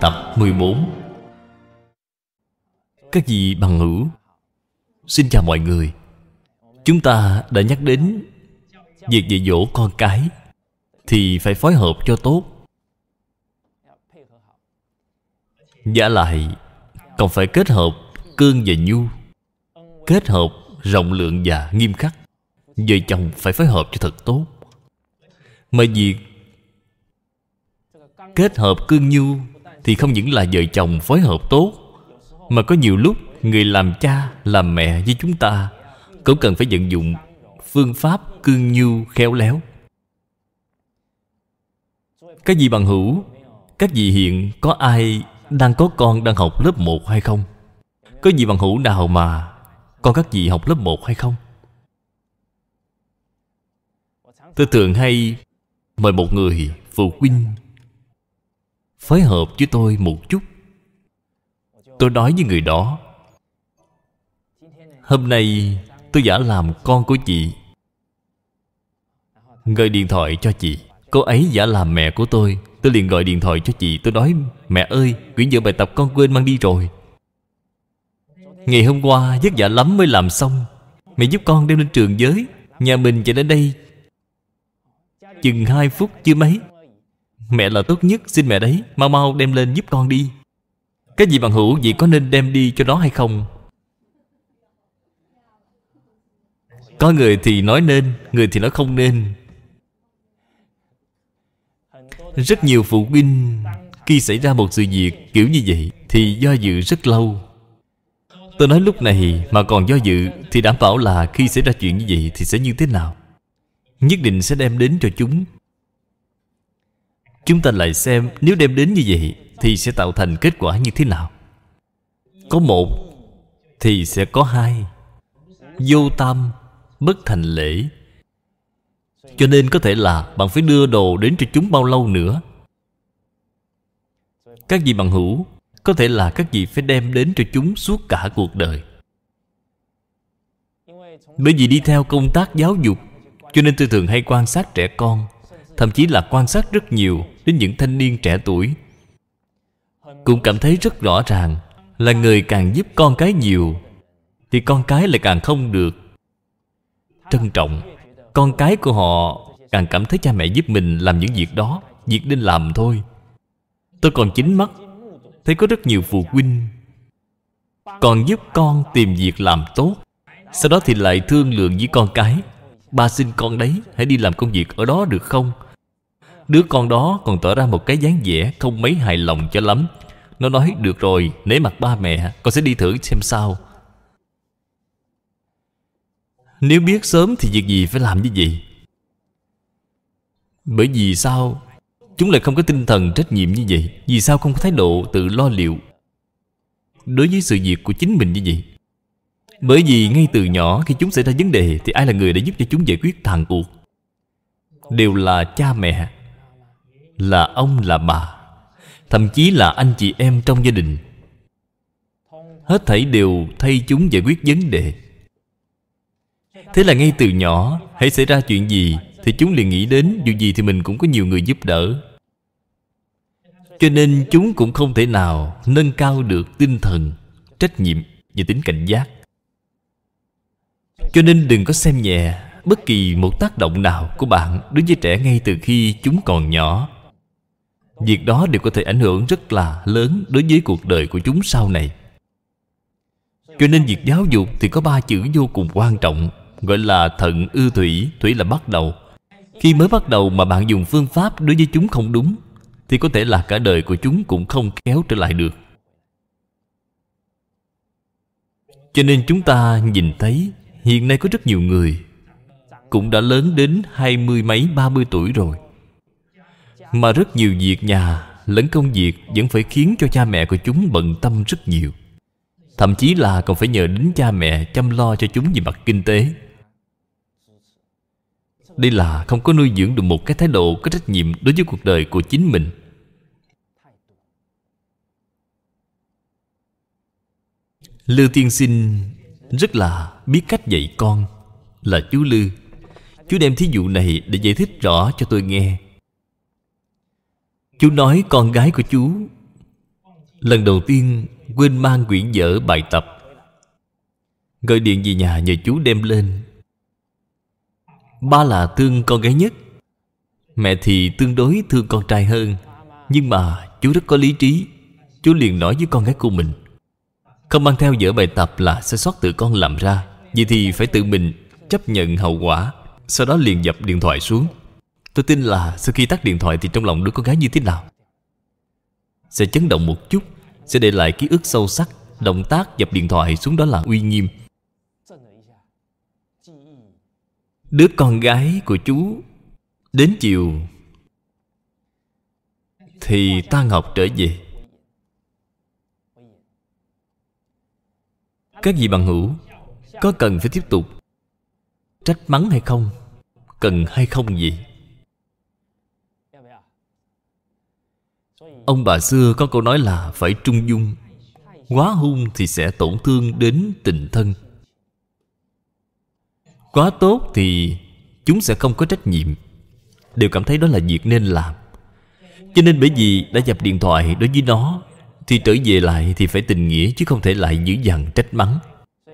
Tập 14 Các vị bằng hữu Xin chào mọi người Chúng ta đã nhắc đến Việc dạy dỗ con cái Thì phải phối hợp cho tốt Giả lại Còn phải kết hợp cương và nhu Kết hợp rộng lượng và nghiêm khắc Vợ chồng phải phối hợp cho thật tốt Mà việc Kết hợp cương nhu thì không những là vợ chồng phối hợp tốt mà có nhiều lúc người làm cha làm mẹ với chúng ta cũng cần phải vận dụng phương pháp cương nhu khéo léo các vị bằng hữu các vị hiện có ai đang có con đang học lớp 1 hay không có vị bằng hữu nào mà con các vị học lớp 1 hay không tôi thường hay mời một người phụ huynh phối hợp với tôi một chút tôi nói với người đó hôm nay tôi giả làm con của chị gọi điện thoại cho chị cô ấy giả làm mẹ của tôi tôi liền gọi điện thoại cho chị tôi nói mẹ ơi quyển vợ bài tập con quên mang đi rồi ngày hôm qua vất vả lắm mới làm xong mẹ giúp con đem lên trường giới nhà mình chạy đến đây chừng hai phút chưa mấy Mẹ là tốt nhất Xin mẹ đấy Mau mau đem lên giúp con đi cái gì bằng hữu Vị có nên đem đi cho nó hay không Có người thì nói nên Người thì nói không nên Rất nhiều phụ huynh Khi xảy ra một sự việc kiểu như vậy Thì do dự rất lâu Tôi nói lúc này mà còn do dự Thì đảm bảo là khi xảy ra chuyện như vậy Thì sẽ như thế nào Nhất định sẽ đem đến cho chúng Chúng ta lại xem nếu đem đến như vậy Thì sẽ tạo thành kết quả như thế nào Có một Thì sẽ có hai Vô tâm Bất thành lễ Cho nên có thể là Bạn phải đưa đồ đến cho chúng bao lâu nữa Các vị bằng hữu Có thể là các vị phải đem đến cho chúng suốt cả cuộc đời Bởi vì đi theo công tác giáo dục Cho nên tôi thường hay quan sát trẻ con Thậm chí là quan sát rất nhiều đến những thanh niên trẻ tuổi cũng cảm thấy rất rõ ràng là người càng giúp con cái nhiều thì con cái lại càng không được trân trọng con cái của họ càng cảm thấy cha mẹ giúp mình làm những việc đó việc nên làm thôi tôi còn chính mắt thấy có rất nhiều phụ huynh còn giúp con tìm việc làm tốt sau đó thì lại thương lượng với con cái ba xin con đấy hãy đi làm công việc ở đó được không Đứa con đó còn tỏ ra một cái dáng vẻ Không mấy hài lòng cho lắm Nó nói được rồi nể mặt ba mẹ Con sẽ đi thử xem sao Nếu biết sớm thì việc gì phải làm như vậy Bởi vì sao Chúng lại không có tinh thần trách nhiệm như vậy Vì sao không có thái độ tự lo liệu Đối với sự việc của chính mình như vậy Bởi vì ngay từ nhỏ khi chúng xảy ra vấn đề Thì ai là người đã giúp cho chúng giải quyết thằng cuộc Đều là cha mẹ là ông là bà thậm chí là anh chị em trong gia đình hết thảy đều thay chúng giải quyết vấn đề thế là ngay từ nhỏ hãy xảy ra chuyện gì thì chúng liền nghĩ đến dù gì thì mình cũng có nhiều người giúp đỡ cho nên chúng cũng không thể nào nâng cao được tinh thần trách nhiệm và tính cảnh giác cho nên đừng có xem nhẹ bất kỳ một tác động nào của bạn đối với trẻ ngay từ khi chúng còn nhỏ Việc đó đều có thể ảnh hưởng rất là lớn Đối với cuộc đời của chúng sau này Cho nên việc giáo dục thì có ba chữ vô cùng quan trọng Gọi là thận ư thủy Thủy là bắt đầu Khi mới bắt đầu mà bạn dùng phương pháp đối với chúng không đúng Thì có thể là cả đời của chúng cũng không kéo trở lại được Cho nên chúng ta nhìn thấy Hiện nay có rất nhiều người Cũng đã lớn đến hai mươi mấy ba mươi tuổi rồi mà rất nhiều việc nhà lẫn công việc Vẫn phải khiến cho cha mẹ của chúng bận tâm rất nhiều Thậm chí là còn phải nhờ đến cha mẹ chăm lo cho chúng về mặt kinh tế Đây là không có nuôi dưỡng được một cái thái độ có trách nhiệm đối với cuộc đời của chính mình Lư Tiên Sinh rất là biết cách dạy con Là chú Lư Chú đem thí dụ này để giải thích rõ cho tôi nghe Chú nói con gái của chú Lần đầu tiên quên mang quyển vở bài tập Gọi điện về nhà nhờ chú đem lên Ba là thương con gái nhất Mẹ thì tương đối thương con trai hơn Nhưng mà chú rất có lý trí Chú liền nói với con gái của mình Không mang theo vở bài tập là sẽ sót tự con làm ra Vậy thì phải tự mình chấp nhận hậu quả Sau đó liền dập điện thoại xuống Tôi tin là sau khi tắt điện thoại Thì trong lòng đứa con gái như thế nào Sẽ chấn động một chút Sẽ để lại ký ức sâu sắc Động tác dập điện thoại xuống đó là uy nghiêm Đứa con gái của chú Đến chiều Thì tan học trở về Các vị bằng hữu Có cần phải tiếp tục Trách mắng hay không Cần hay không gì Ông bà xưa có câu nói là phải trung dung Quá hung thì sẽ tổn thương đến tình thân Quá tốt thì chúng sẽ không có trách nhiệm Đều cảm thấy đó là việc nên làm Cho nên bởi vì đã dập điện thoại đối với nó Thì trở về lại thì phải tình nghĩa Chứ không thể lại dữ dằn trách mắng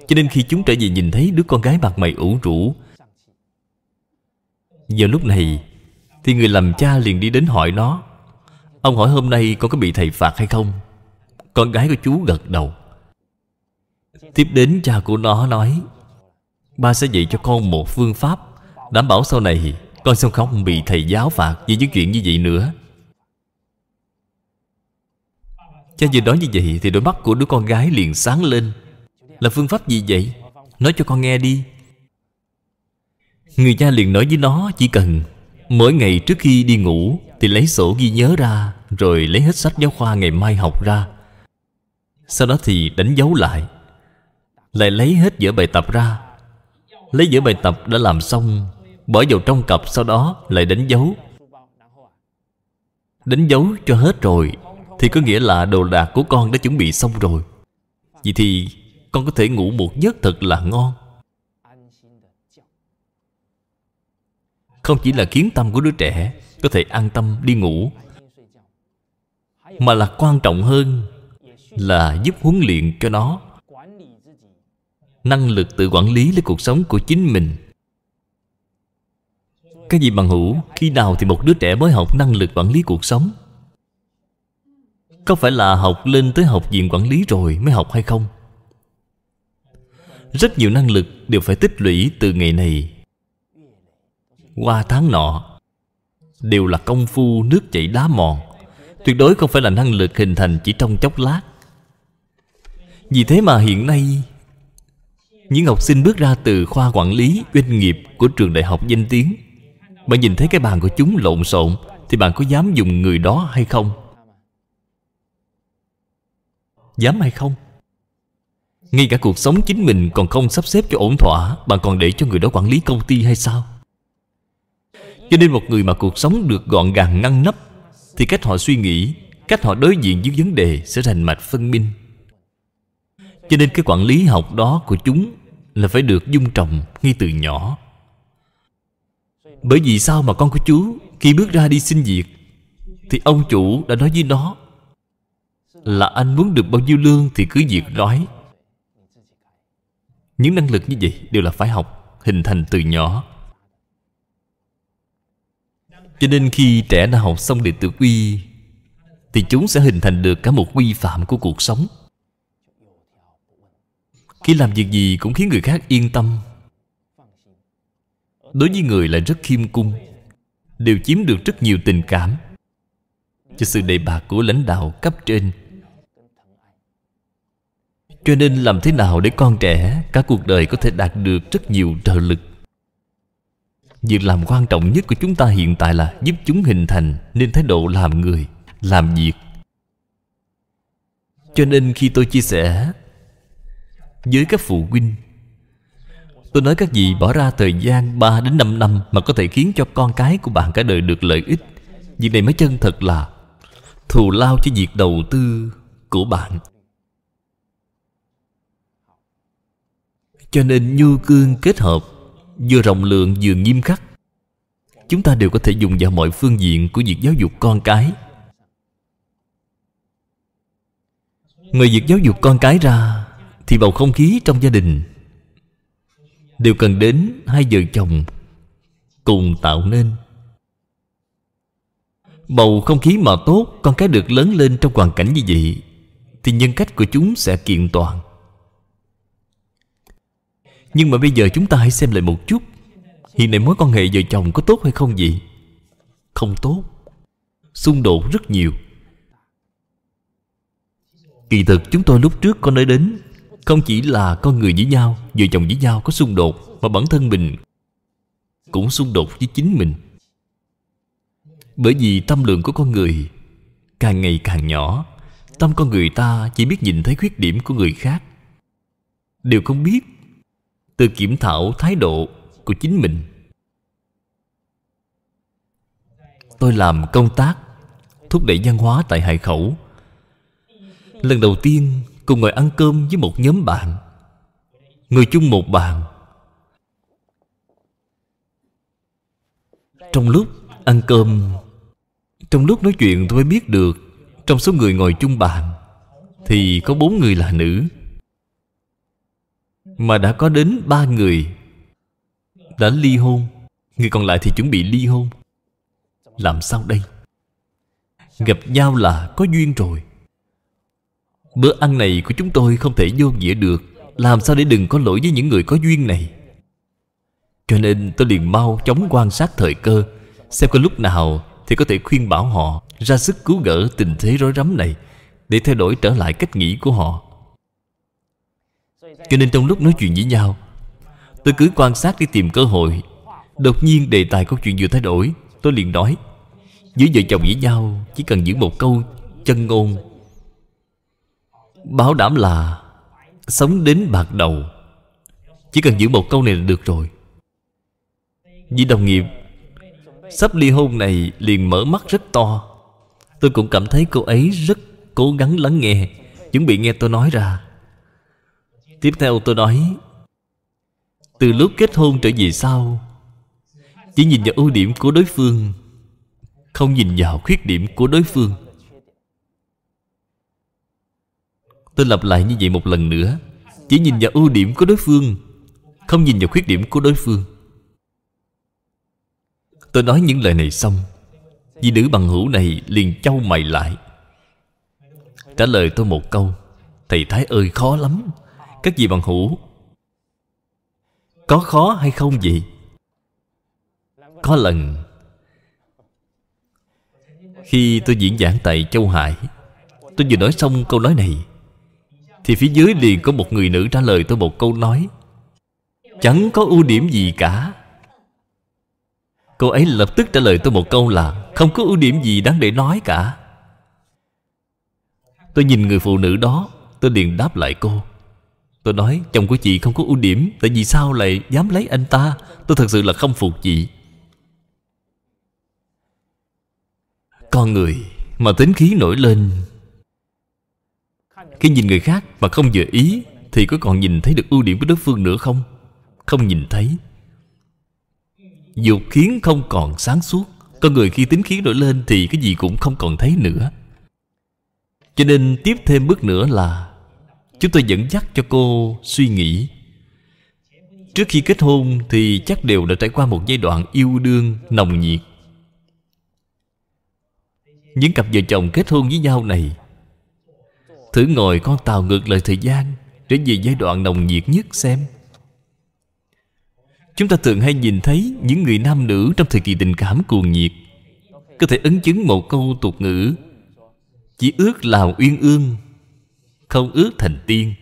Cho nên khi chúng trở về nhìn thấy đứa con gái mặt mày ủ rũ Giờ lúc này Thì người làm cha liền đi đến hỏi nó Ông hỏi hôm nay con có bị thầy phạt hay không Con gái của chú gật đầu Tiếp đến cha của nó nói Ba sẽ dạy cho con một phương pháp Đảm bảo sau này Con sẽ không bị thầy giáo phạt Vì những chuyện như vậy nữa Cha vừa nói như vậy Thì đôi mắt của đứa con gái liền sáng lên Là phương pháp gì vậy Nói cho con nghe đi Người cha liền nói với nó Chỉ cần Mỗi ngày trước khi đi ngủ Thì lấy sổ ghi nhớ ra Rồi lấy hết sách giáo khoa ngày mai học ra Sau đó thì đánh dấu lại Lại lấy hết giữa bài tập ra Lấy giữa bài tập đã làm xong Bỏ vào trong cặp sau đó lại đánh dấu Đánh dấu cho hết rồi Thì có nghĩa là đồ đạc của con đã chuẩn bị xong rồi Vậy thì con có thể ngủ một giấc thật là ngon Không chỉ là khiến tâm của đứa trẻ Có thể an tâm đi ngủ Mà là quan trọng hơn Là giúp huấn luyện cho nó Năng lực tự quản lý lấy cuộc sống của chính mình cái gì bằng hữu Khi nào thì một đứa trẻ mới học năng lực quản lý cuộc sống Có phải là học lên tới học viện quản lý rồi mới học hay không? Rất nhiều năng lực đều phải tích lũy từ ngày này qua tháng nọ đều là công phu nước chảy đá mòn tuyệt đối không phải là năng lực hình thành chỉ trong chốc lát vì thế mà hiện nay những học sinh bước ra từ khoa quản lý doanh nghiệp của trường đại học danh tiếng bạn nhìn thấy cái bàn của chúng lộn xộn thì bạn có dám dùng người đó hay không dám hay không ngay cả cuộc sống chính mình còn không sắp xếp cho ổn thỏa bạn còn để cho người đó quản lý công ty hay sao cho nên một người mà cuộc sống được gọn gàng ngăn nắp Thì cách họ suy nghĩ Cách họ đối diện với vấn đề sẽ thành mạch phân minh Cho nên cái quản lý học đó của chúng Là phải được dung trồng ngay từ nhỏ Bởi vì sao mà con của chú Khi bước ra đi xin việc Thì ông chủ đã nói với nó Là anh muốn được bao nhiêu lương Thì cứ việc nói Những năng lực như vậy đều là phải học Hình thành từ nhỏ cho nên khi trẻ đã học xong đệ tử quy Thì chúng sẽ hình thành được cả một quy phạm của cuộc sống Khi làm việc gì cũng khiến người khác yên tâm Đối với người là rất khiêm cung Đều chiếm được rất nhiều tình cảm Cho sự đề bạc của lãnh đạo cấp trên Cho nên làm thế nào để con trẻ Cả cuộc đời có thể đạt được rất nhiều trợ lực Việc làm quan trọng nhất của chúng ta hiện tại là giúp chúng hình thành nên thái độ làm người, làm việc. Cho nên khi tôi chia sẻ với các phụ huynh Tôi nói các vị bỏ ra thời gian 3 đến 5 năm mà có thể khiến cho con cái của bạn cả đời được lợi ích. Việc này mới chân thật là thù lao cho việc đầu tư của bạn. Cho nên nhu cương kết hợp vừa rộng lượng vừa nghiêm khắc chúng ta đều có thể dùng vào mọi phương diện của việc giáo dục con cái người việc giáo dục con cái ra thì bầu không khí trong gia đình đều cần đến hai vợ chồng cùng tạo nên bầu không khí mà tốt con cái được lớn lên trong hoàn cảnh như vậy thì nhân cách của chúng sẽ kiện toàn nhưng mà bây giờ chúng ta hãy xem lại một chút Hiện nay mối quan hệ vợ chồng có tốt hay không vậy? Không tốt Xung đột rất nhiều Kỳ thực chúng tôi lúc trước có nói đến Không chỉ là con người với nhau Vợ chồng với nhau có xung đột Mà bản thân mình Cũng xung đột với chính mình Bởi vì tâm lượng của con người Càng ngày càng nhỏ Tâm con người ta chỉ biết nhìn thấy khuyết điểm của người khác Đều không biết tự kiểm thảo thái độ của chính mình tôi làm công tác thúc đẩy văn hóa tại hải khẩu lần đầu tiên cùng ngồi ăn cơm với một nhóm bạn người chung một bàn trong lúc ăn cơm trong lúc nói chuyện tôi mới biết được trong số người ngồi chung bàn thì có bốn người là nữ mà đã có đến ba người Đã ly hôn Người còn lại thì chuẩn bị ly hôn Làm sao đây Gặp nhau là có duyên rồi Bữa ăn này của chúng tôi không thể vô nghĩa được Làm sao để đừng có lỗi với những người có duyên này Cho nên tôi liền mau chóng quan sát thời cơ Xem có lúc nào thì có thể khuyên bảo họ Ra sức cứu gỡ tình thế rối rắm này Để thay đổi trở lại cách nghĩ của họ cho nên trong lúc nói chuyện với nhau Tôi cứ quan sát để tìm cơ hội Đột nhiên đề tài câu chuyện vừa thay đổi Tôi liền nói Giữa vợ chồng với nhau Chỉ cần giữ một câu chân ngôn Bảo đảm là Sống đến bạc đầu Chỉ cần giữ một câu này là được rồi Vì đồng nghiệp Sắp ly hôn này liền mở mắt rất to Tôi cũng cảm thấy cô ấy rất cố gắng lắng nghe Chuẩn bị nghe tôi nói ra Tiếp theo tôi nói Từ lúc kết hôn trở về sau Chỉ nhìn vào ưu điểm của đối phương Không nhìn vào khuyết điểm của đối phương Tôi lặp lại như vậy một lần nữa Chỉ nhìn vào ưu điểm của đối phương Không nhìn vào khuyết điểm của đối phương Tôi nói những lời này xong Vì nữ bằng hữu này liền châu mày lại Trả lời tôi một câu Thầy Thái ơi khó lắm các vị bằng hữu Có khó hay không vậy? Có lần Khi tôi diễn giảng tại Châu Hải Tôi vừa nói xong câu nói này Thì phía dưới liền có một người nữ trả lời tôi một câu nói Chẳng có ưu điểm gì cả Cô ấy lập tức trả lời tôi một câu là Không có ưu điểm gì đáng để nói cả Tôi nhìn người phụ nữ đó Tôi liền đáp lại cô Tôi nói chồng của chị không có ưu điểm Tại vì sao lại dám lấy anh ta Tôi thật sự là không phục chị Con người mà tính khí nổi lên Khi nhìn người khác mà không vừa ý Thì có còn nhìn thấy được ưu điểm của đối phương nữa không? Không nhìn thấy Dục khiến không còn sáng suốt Con người khi tính khí nổi lên Thì cái gì cũng không còn thấy nữa Cho nên tiếp thêm bước nữa là chúng tôi dẫn dắt cho cô suy nghĩ trước khi kết hôn thì chắc đều đã trải qua một giai đoạn yêu đương nồng nhiệt những cặp vợ chồng kết hôn với nhau này thử ngồi con tàu ngược lại thời gian để về giai đoạn nồng nhiệt nhất xem chúng ta thường hay nhìn thấy những người nam nữ trong thời kỳ tình cảm cuồng nhiệt có thể ấn chứng một câu tục ngữ chỉ ước lào uyên ương không ước thành tiên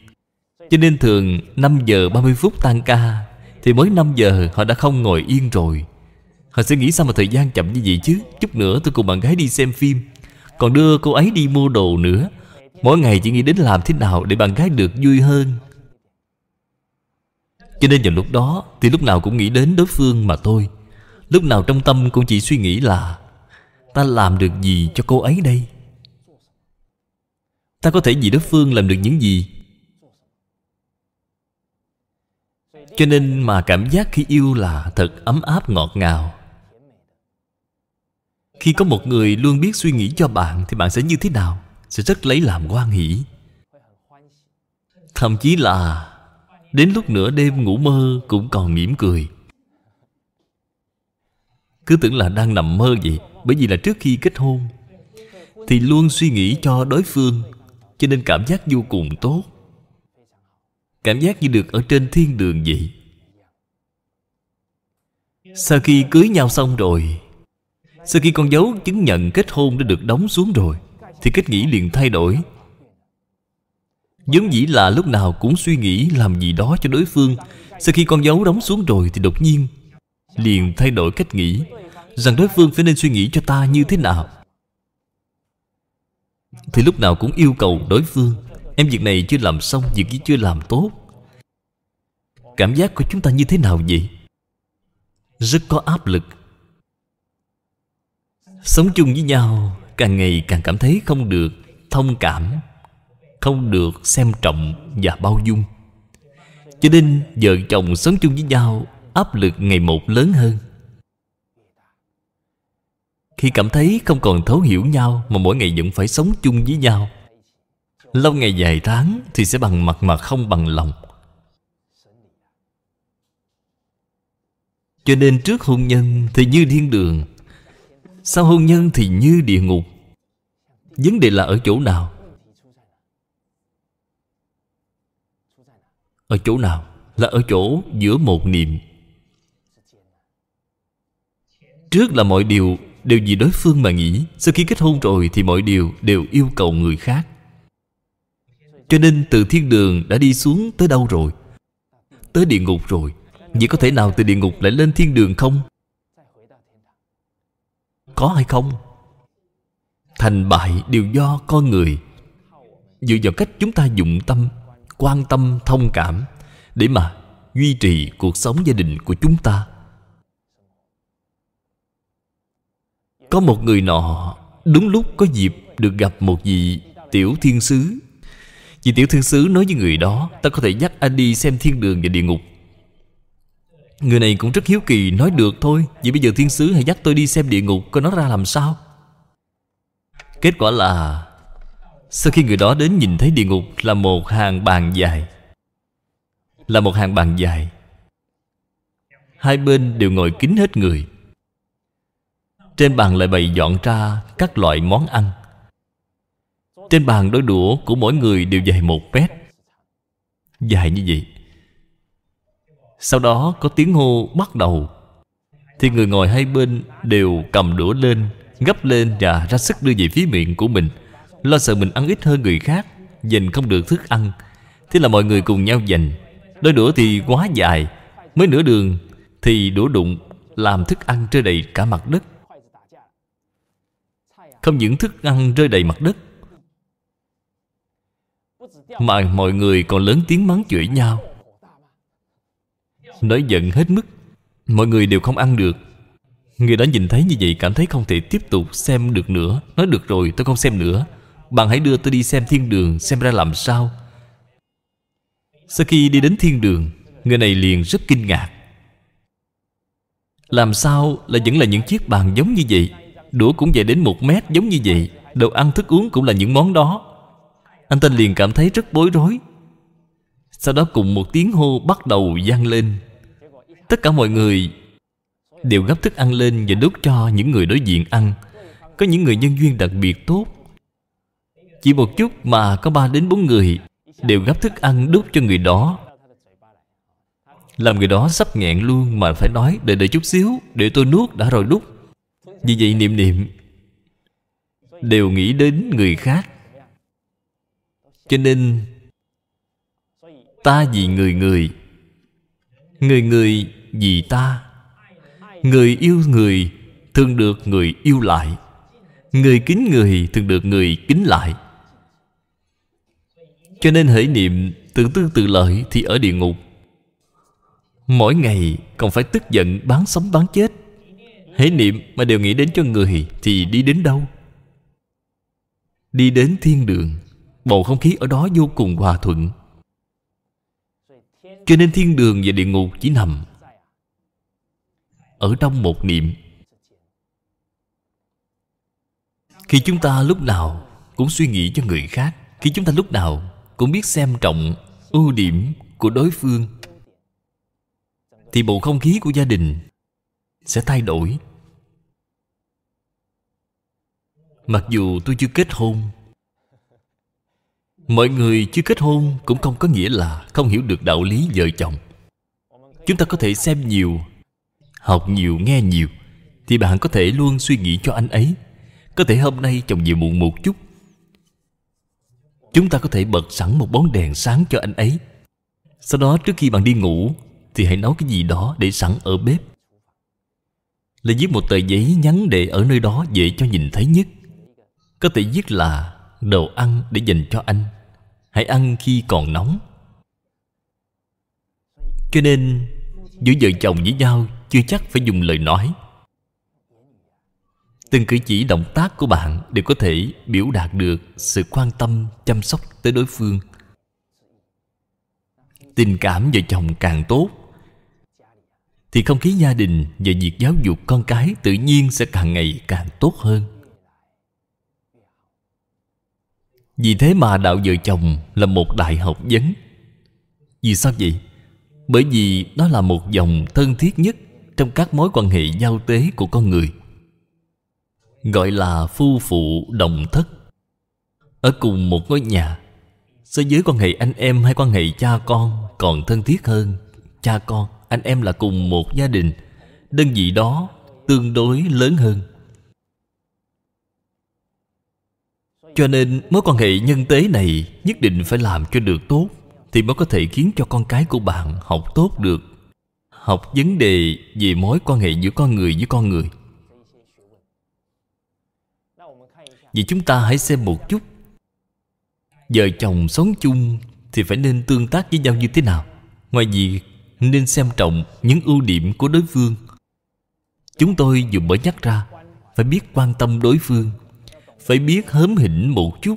Cho nên thường 5 giờ 30 phút tan ca Thì mới 5 giờ họ đã không ngồi yên rồi Họ sẽ nghĩ sao mà thời gian chậm như vậy chứ Chút nữa tôi cùng bạn gái đi xem phim Còn đưa cô ấy đi mua đồ nữa Mỗi ngày chỉ nghĩ đến làm thế nào để bạn gái được vui hơn Cho nên vào lúc đó Thì lúc nào cũng nghĩ đến đối phương mà tôi Lúc nào trong tâm cũng chỉ suy nghĩ là Ta làm được gì cho cô ấy đây ta có thể vì đối phương làm được những gì cho nên mà cảm giác khi yêu là thật ấm áp ngọt ngào khi có một người luôn biết suy nghĩ cho bạn thì bạn sẽ như thế nào sẽ rất lấy làm quan hỷ thậm chí là đến lúc nửa đêm ngủ mơ cũng còn mỉm cười cứ tưởng là đang nằm mơ vậy bởi vì là trước khi kết hôn thì luôn suy nghĩ cho đối phương cho nên cảm giác vô cùng tốt Cảm giác như được ở trên thiên đường vậy Sau khi cưới nhau xong rồi Sau khi con dấu chứng nhận kết hôn đã được đóng xuống rồi Thì cách nghĩ liền thay đổi Giống dĩ là lúc nào cũng suy nghĩ làm gì đó cho đối phương Sau khi con dấu đóng xuống rồi thì đột nhiên Liền thay đổi cách nghĩ Rằng đối phương phải nên suy nghĩ cho ta như thế nào thì lúc nào cũng yêu cầu đối phương Em việc này chưa làm xong Việc gì chưa làm tốt Cảm giác của chúng ta như thế nào vậy? Rất có áp lực Sống chung với nhau Càng ngày càng cảm thấy không được Thông cảm Không được xem trọng và bao dung Cho nên vợ chồng sống chung với nhau Áp lực ngày một lớn hơn khi cảm thấy không còn thấu hiểu nhau Mà mỗi ngày vẫn phải sống chung với nhau Lâu ngày dài tháng Thì sẽ bằng mặt mà không bằng lòng Cho nên trước hôn nhân thì như thiên đường Sau hôn nhân thì như địa ngục Vấn đề là ở chỗ nào? Ở chỗ nào? Là ở chỗ giữa một niệm Trước là mọi điều đều vì đối phương mà nghĩ sau khi kết hôn rồi thì mọi điều đều yêu cầu người khác cho nên từ thiên đường đã đi xuống tới đâu rồi tới địa ngục rồi vậy có thể nào từ địa ngục lại lên thiên đường không có hay không thành bại đều do con người dựa vào cách chúng ta dụng tâm quan tâm thông cảm để mà duy trì cuộc sống gia đình của chúng ta Có một người nọ Đúng lúc có dịp được gặp một vị tiểu thiên sứ Vị tiểu thiên sứ nói với người đó Ta có thể dắt anh đi xem thiên đường và địa ngục Người này cũng rất hiếu kỳ Nói được thôi Vậy bây giờ thiên sứ hãy dắt tôi đi xem địa ngục Coi nó ra làm sao Kết quả là Sau khi người đó đến nhìn thấy địa ngục Là một hàng bàn dài Là một hàng bàn dài Hai bên đều ngồi kín hết người trên bàn lại bày dọn ra các loại món ăn Trên bàn đôi đũa của mỗi người đều dài một mét Dài như vậy Sau đó có tiếng hô bắt đầu Thì người ngồi hai bên đều cầm đũa lên Gấp lên và ra sức đưa về phía miệng của mình Lo sợ mình ăn ít hơn người khác Dành không được thức ăn Thế là mọi người cùng nhau dành Đôi đũa thì quá dài Mới nửa đường thì đũa đụng Làm thức ăn trơ đầy cả mặt đất không những thức ăn rơi đầy mặt đất Mà mọi người còn lớn tiếng mắng chửi nhau Nói giận hết mức Mọi người đều không ăn được Người đã nhìn thấy như vậy cảm thấy không thể tiếp tục xem được nữa Nói được rồi tôi không xem nữa Bạn hãy đưa tôi đi xem thiên đường Xem ra làm sao Sau khi đi đến thiên đường Người này liền rất kinh ngạc Làm sao là vẫn là những chiếc bàn giống như vậy Đũa cũng dài đến một mét giống như vậy Đồ ăn thức uống cũng là những món đó Anh ta liền cảm thấy rất bối rối Sau đó cùng một tiếng hô bắt đầu vang lên Tất cả mọi người Đều gấp thức ăn lên và đút cho những người đối diện ăn Có những người nhân duyên đặc biệt tốt Chỉ một chút mà có ba đến bốn người Đều gấp thức ăn đút cho người đó Làm người đó sắp nghẹn luôn mà phải nói Đợi đợi chút xíu Để tôi nuốt đã rồi đút vì vậy niệm niệm Đều nghĩ đến người khác Cho nên Ta vì người người Người người vì ta Người yêu người Thường được người yêu lại Người kính người thường được người kính lại Cho nên hãy niệm Tưởng tương tự lợi thì ở địa ngục Mỗi ngày còn phải tức giận bán sống bán chết Hãy niệm mà đều nghĩ đến cho người Thì đi đến đâu Đi đến thiên đường Bầu không khí ở đó vô cùng hòa thuận Cho nên thiên đường và địa ngục chỉ nằm Ở trong một niệm Khi chúng ta lúc nào Cũng suy nghĩ cho người khác Khi chúng ta lúc nào Cũng biết xem trọng ưu điểm của đối phương Thì bầu không khí của gia đình sẽ thay đổi mặc dù tôi chưa kết hôn mọi người chưa kết hôn cũng không có nghĩa là không hiểu được đạo lý vợ chồng chúng ta có thể xem nhiều học nhiều nghe nhiều thì bạn có thể luôn suy nghĩ cho anh ấy có thể hôm nay chồng về muộn một chút chúng ta có thể bật sẵn một bóng đèn sáng cho anh ấy sau đó trước khi bạn đi ngủ thì hãy nấu cái gì đó để sẵn ở bếp là viết một tờ giấy nhắn để ở nơi đó dễ cho nhìn thấy nhất có thể viết là đồ ăn để dành cho anh hãy ăn khi còn nóng cho nên giữa vợ chồng với nhau chưa chắc phải dùng lời nói từng cử chỉ động tác của bạn đều có thể biểu đạt được sự quan tâm chăm sóc tới đối phương tình cảm vợ chồng càng tốt thì không khí gia đình và việc giáo dục con cái tự nhiên sẽ càng ngày càng tốt hơn vì thế mà đạo vợ chồng là một đại học vấn vì sao vậy bởi vì đó là một dòng thân thiết nhất trong các mối quan hệ giao tế của con người gọi là phu phụ đồng thất ở cùng một ngôi nhà so với quan hệ anh em hay quan hệ cha con còn thân thiết hơn cha con anh em là cùng một gia đình đơn vị đó tương đối lớn hơn cho nên mối quan hệ nhân tế này nhất định phải làm cho được tốt thì mới có thể khiến cho con cái của bạn học tốt được học vấn đề về mối quan hệ giữa con người với con người vậy chúng ta hãy xem một chút vợ chồng sống chung thì phải nên tương tác với nhau như thế nào ngoài việc nên xem trọng những ưu điểm của đối phương chúng tôi vừa mới nhắc ra phải biết quan tâm đối phương phải biết hớm hỉnh một chút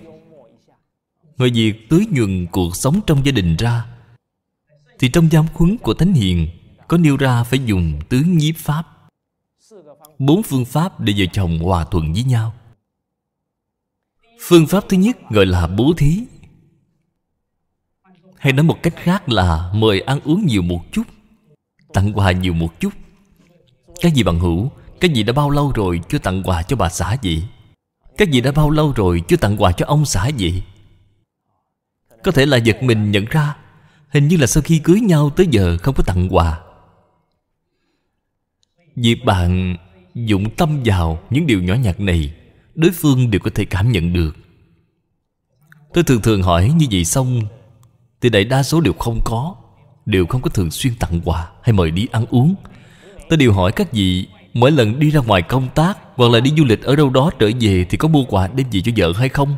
ngoài việc tưới nhuần cuộc sống trong gia đình ra thì trong giáo huấn của thánh hiền có nêu ra phải dùng tứ nhiếp pháp bốn phương pháp để vợ chồng hòa thuận với nhau phương pháp thứ nhất gọi là bố thí hay nói một cách khác là mời ăn uống nhiều một chút tặng quà nhiều một chút Cái gì bằng hữu cái gì đã bao lâu rồi chưa tặng quà cho bà xã vậy Cái gì đã bao lâu rồi chưa tặng quà cho ông xã vậy có thể là giật mình nhận ra hình như là sau khi cưới nhau tới giờ không có tặng quà vì bạn dụng tâm vào những điều nhỏ nhặt này đối phương đều có thể cảm nhận được tôi thường thường hỏi như vậy xong thì đại đa số đều không có Đều không có thường xuyên tặng quà Hay mời đi ăn uống Tôi đều hỏi các vị Mỗi lần đi ra ngoài công tác Hoặc là đi du lịch ở đâu đó trở về Thì có mua quà đem về cho vợ hay không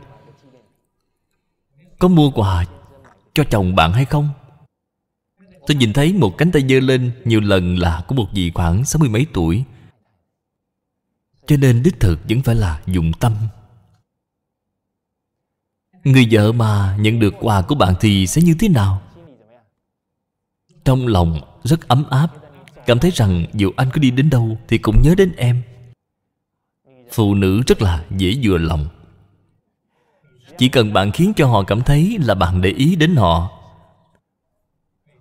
Có mua quà cho chồng bạn hay không Tôi nhìn thấy một cánh tay dơ lên Nhiều lần là của một vị khoảng sáu mươi mấy tuổi Cho nên đích thực vẫn phải là dụng tâm Người vợ mà nhận được quà của bạn thì sẽ như thế nào? Trong lòng rất ấm áp Cảm thấy rằng dù anh có đi đến đâu Thì cũng nhớ đến em Phụ nữ rất là dễ vừa lòng Chỉ cần bạn khiến cho họ cảm thấy là bạn để ý đến họ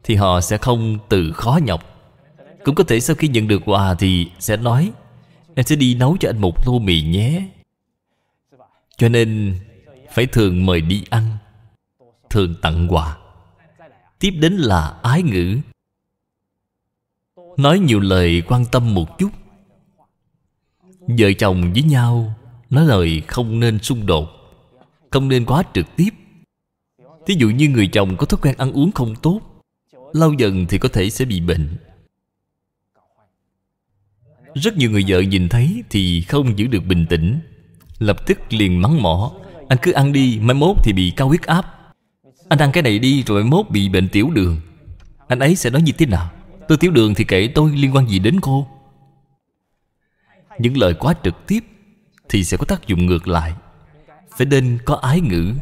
Thì họ sẽ không tự khó nhọc Cũng có thể sau khi nhận được quà thì sẽ nói Em sẽ đi nấu cho anh một tô mì nhé Cho nên phải thường mời đi ăn thường tặng quà tiếp đến là ái ngữ nói nhiều lời quan tâm một chút vợ chồng với nhau nói lời không nên xung đột không nên quá trực tiếp thí dụ như người chồng có thói quen ăn uống không tốt lâu dần thì có thể sẽ bị bệnh rất nhiều người vợ nhìn thấy thì không giữ được bình tĩnh lập tức liền mắng mỏ anh cứ ăn đi Mai mốt thì bị cao huyết áp Anh ăn cái này đi rồi mai mốt bị bệnh tiểu đường Anh ấy sẽ nói như thế nào Tôi tiểu đường thì kể tôi liên quan gì đến cô Những lời quá trực tiếp Thì sẽ có tác dụng ngược lại Phải nên có ái ngữ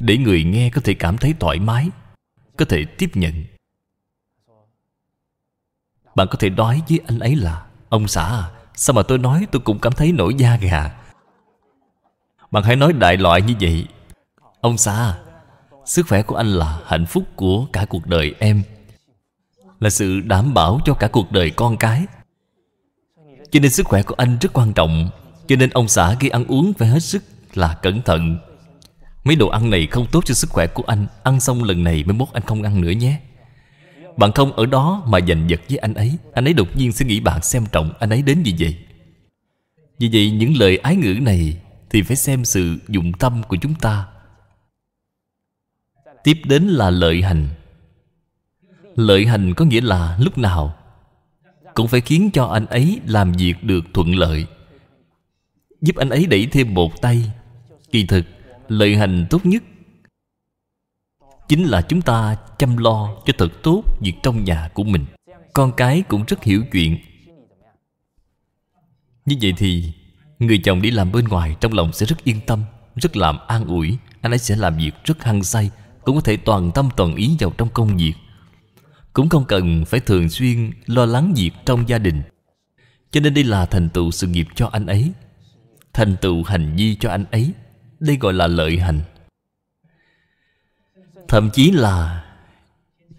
Để người nghe có thể cảm thấy thoải mái Có thể tiếp nhận Bạn có thể nói với anh ấy là Ông xã à Sao mà tôi nói tôi cũng cảm thấy nổi da gà bạn hãy nói đại loại như vậy Ông xã Sức khỏe của anh là hạnh phúc của cả cuộc đời em Là sự đảm bảo cho cả cuộc đời con cái Cho nên sức khỏe của anh rất quan trọng Cho nên ông xã khi ăn uống phải hết sức là cẩn thận Mấy đồ ăn này không tốt cho sức khỏe của anh Ăn xong lần này mới mốt anh không ăn nữa nhé Bạn không ở đó mà giành giật với anh ấy Anh ấy đột nhiên sẽ nghĩ bạn xem trọng anh ấy đến như vậy Vì vậy những lời ái ngữ này thì phải xem sự dụng tâm của chúng ta tiếp đến là lợi hành lợi hành có nghĩa là lúc nào cũng phải khiến cho anh ấy làm việc được thuận lợi giúp anh ấy đẩy thêm một tay kỳ thực lợi hành tốt nhất chính là chúng ta chăm lo cho thật tốt việc trong nhà của mình con cái cũng rất hiểu chuyện như vậy thì Người chồng đi làm bên ngoài Trong lòng sẽ rất yên tâm Rất làm an ủi Anh ấy sẽ làm việc rất hăng say Cũng có thể toàn tâm toàn ý vào trong công việc Cũng không cần phải thường xuyên Lo lắng việc trong gia đình Cho nên đây là thành tựu sự nghiệp cho anh ấy Thành tựu hành vi cho anh ấy Đây gọi là lợi hành Thậm chí là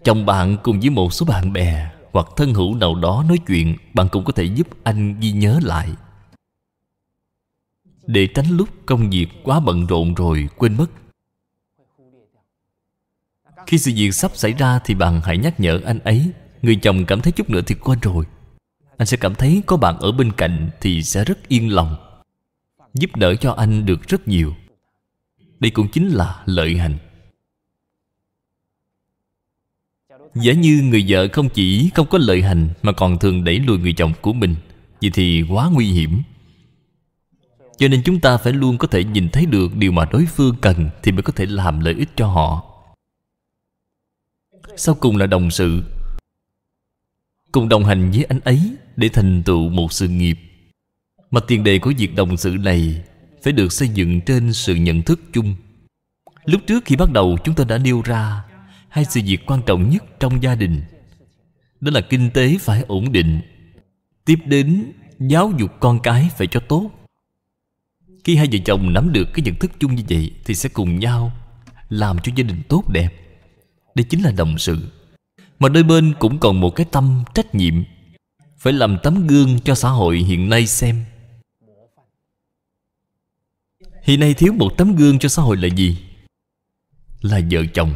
Chồng bạn cùng với một số bạn bè Hoặc thân hữu nào đó nói chuyện Bạn cũng có thể giúp anh ghi nhớ lại để tránh lúc công việc quá bận rộn rồi quên mất khi sự việc sắp xảy ra thì bạn hãy nhắc nhở anh ấy người chồng cảm thấy chút nữa thì quên rồi anh sẽ cảm thấy có bạn ở bên cạnh thì sẽ rất yên lòng giúp đỡ cho anh được rất nhiều đây cũng chính là lợi hành giả như người vợ không chỉ không có lợi hành mà còn thường đẩy lùi người chồng của mình vậy thì quá nguy hiểm cho nên chúng ta phải luôn có thể nhìn thấy được điều mà đối phương cần Thì mới có thể làm lợi ích cho họ Sau cùng là đồng sự Cùng đồng hành với anh ấy Để thành tựu một sự nghiệp Mà tiền đề của việc đồng sự này Phải được xây dựng trên sự nhận thức chung Lúc trước khi bắt đầu chúng ta đã nêu ra Hai sự việc quan trọng nhất trong gia đình Đó là kinh tế phải ổn định Tiếp đến giáo dục con cái phải cho tốt khi hai vợ chồng nắm được cái nhận thức chung như vậy Thì sẽ cùng nhau Làm cho gia đình tốt đẹp Đây chính là đồng sự Mà đôi bên cũng còn một cái tâm trách nhiệm Phải làm tấm gương cho xã hội hiện nay xem Hiện nay thiếu một tấm gương cho xã hội là gì? Là vợ chồng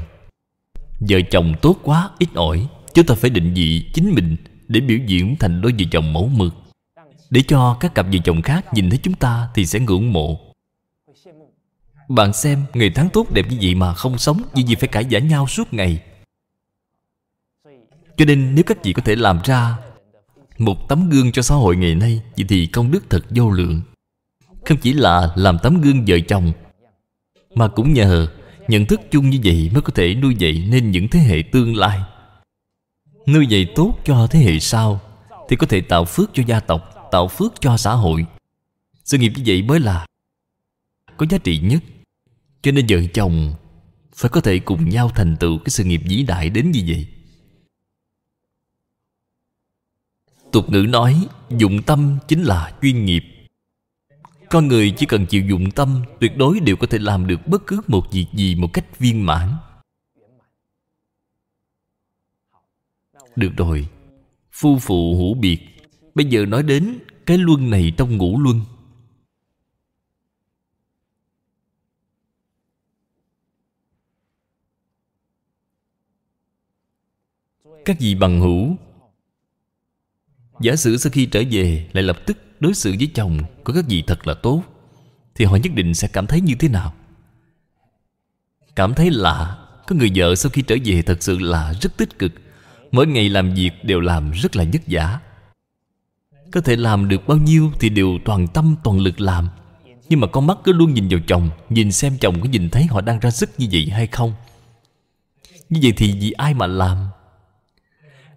Vợ chồng tốt quá, ít ỏi Chúng ta phải định vị chính mình Để biểu diễn thành đôi vợ chồng mẫu mực để cho các cặp vợ chồng khác nhìn thấy chúng ta Thì sẽ ngưỡng mộ Bạn xem người tháng tốt đẹp như vậy mà không sống Vì gì phải cãi giả nhau suốt ngày Cho nên nếu các vị có thể làm ra Một tấm gương cho xã hội ngày nay Vậy thì công đức thật vô lượng Không chỉ là làm tấm gương vợ chồng Mà cũng nhờ nhận thức chung như vậy Mới có thể nuôi dạy nên những thế hệ tương lai Nuôi dạy tốt cho thế hệ sau Thì có thể tạo phước cho gia tộc tạo phước cho xã hội sự nghiệp như vậy mới là có giá trị nhất cho nên vợ chồng phải có thể cùng nhau thành tựu cái sự nghiệp vĩ đại đến như vậy tục ngữ nói dụng tâm chính là chuyên nghiệp con người chỉ cần chịu dụng tâm tuyệt đối đều có thể làm được bất cứ một việc gì một cách viên mãn được rồi phu phụ hữu biệt Bây giờ nói đến cái luân này trong ngũ luân Các vị bằng hữu Giả sử sau khi trở về Lại lập tức đối xử với chồng Của các vị thật là tốt Thì họ nhất định sẽ cảm thấy như thế nào Cảm thấy lạ Có người vợ sau khi trở về thật sự là rất tích cực Mỗi ngày làm việc đều làm rất là vất vả có thể làm được bao nhiêu Thì đều toàn tâm toàn lực làm Nhưng mà con mắt cứ luôn nhìn vào chồng Nhìn xem chồng có nhìn thấy họ đang ra sức như vậy hay không Như vậy thì vì ai mà làm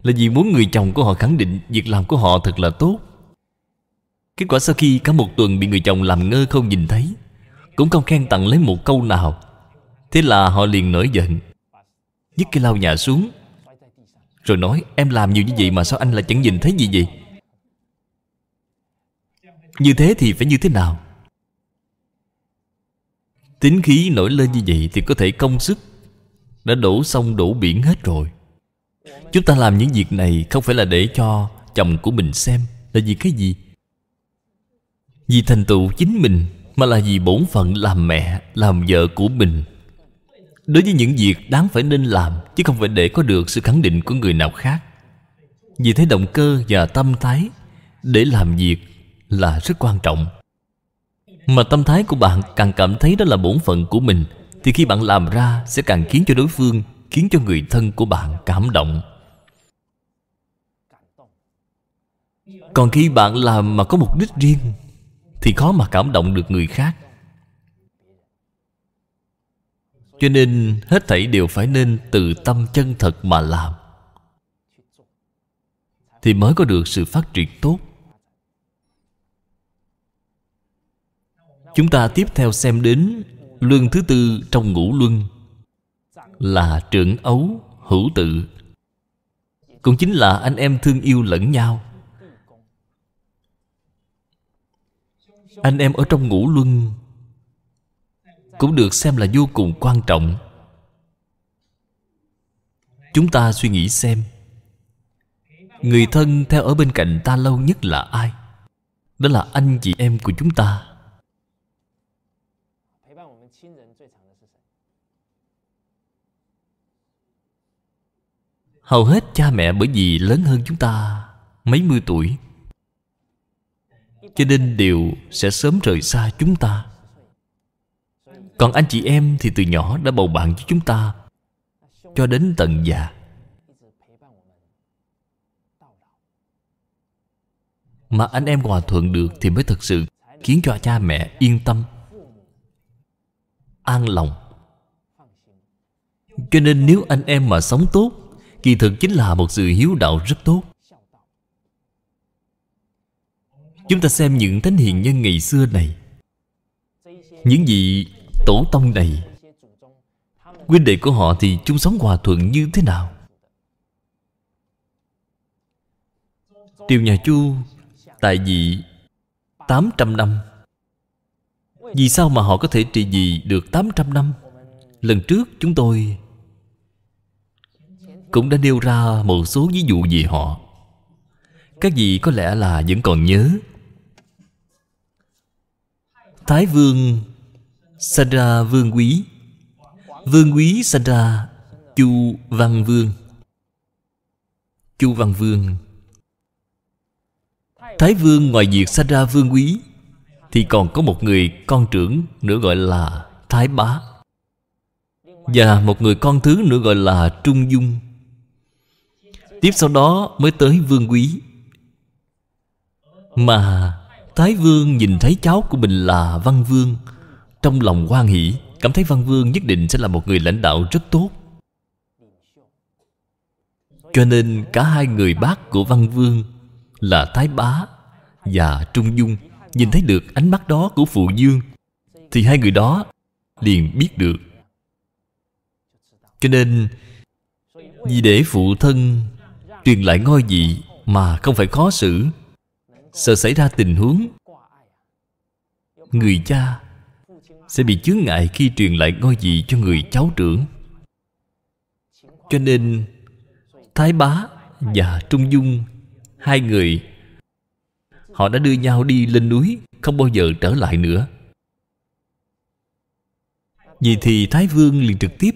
Là vì muốn người chồng của họ khẳng định Việc làm của họ thật là tốt Kết quả sau khi cả một tuần Bị người chồng làm ngơ không nhìn thấy Cũng không khen tặng lấy một câu nào Thế là họ liền nổi giận Dứt cái lau nhà xuống Rồi nói em làm nhiều như vậy mà sao anh lại chẳng nhìn thấy gì vậy như thế thì phải như thế nào Tính khí nổi lên như vậy Thì có thể công sức Đã đổ sông đổ biển hết rồi Chúng ta làm những việc này Không phải là để cho chồng của mình xem Là vì cái gì Vì thành tựu chính mình Mà là vì bổn phận làm mẹ Làm vợ của mình Đối với những việc đáng phải nên làm Chứ không phải để có được sự khẳng định của người nào khác Vì thế động cơ và tâm thái Để làm việc là rất quan trọng mà tâm thái của bạn càng cảm thấy đó là bổn phận của mình thì khi bạn làm ra sẽ càng khiến cho đối phương khiến cho người thân của bạn cảm động còn khi bạn làm mà có mục đích riêng thì khó mà cảm động được người khác cho nên hết thảy đều phải nên từ tâm chân thật mà làm thì mới có được sự phát triển tốt Chúng ta tiếp theo xem đến Luân thứ tư trong ngũ luân Là trưởng ấu hữu tự Cũng chính là anh em thương yêu lẫn nhau Anh em ở trong ngũ luân Cũng được xem là vô cùng quan trọng Chúng ta suy nghĩ xem Người thân theo ở bên cạnh ta lâu nhất là ai? Đó là anh chị em của chúng ta Hầu hết cha mẹ bởi vì lớn hơn chúng ta Mấy mươi tuổi Cho nên đều sẽ sớm rời xa chúng ta Còn anh chị em thì từ nhỏ đã bầu bạn với chúng ta Cho đến tận già Mà anh em hòa thuận được Thì mới thật sự khiến cho cha mẹ yên tâm An lòng Cho nên nếu anh em mà sống tốt Kỳ thực chính là một sự hiếu đạo rất tốt Chúng ta xem những thánh hiền nhân ngày xưa này Những vị tổ tông này Quynh đệ của họ thì chung sống hòa thuận như thế nào Tiêu nhà Chu Tại vì 800 năm Vì sao mà họ có thể trị vì được 800 năm Lần trước chúng tôi cũng đã nêu ra một số ví dụ về họ Các vị có lẽ là vẫn còn nhớ Thái Vương Sada Vương Quý Vương Quý Sada Chu Văn Vương Chu Văn Vương Thái Vương ngoài việc Sada Vương Quý Thì còn có một người con trưởng nữa gọi là Thái Bá Và một người con thứ nữa gọi là Trung Dung Tiếp sau đó mới tới vương quý Mà Thái Vương nhìn thấy cháu của mình là Văn Vương Trong lòng hoan hỷ Cảm thấy Văn Vương nhất định sẽ là một người lãnh đạo rất tốt Cho nên cả hai người bác của Văn Vương Là Thái Bá và Trung Dung Nhìn thấy được ánh mắt đó của Phụ Dương Thì hai người đó liền biết được Cho nên Vì để phụ thân truyền lại ngôi vị mà không phải khó xử sợ xảy ra tình huống người cha sẽ bị chướng ngại khi truyền lại ngôi vị cho người cháu trưởng cho nên thái bá và trung dung hai người họ đã đưa nhau đi lên núi không bao giờ trở lại nữa vì thì thái vương liền trực tiếp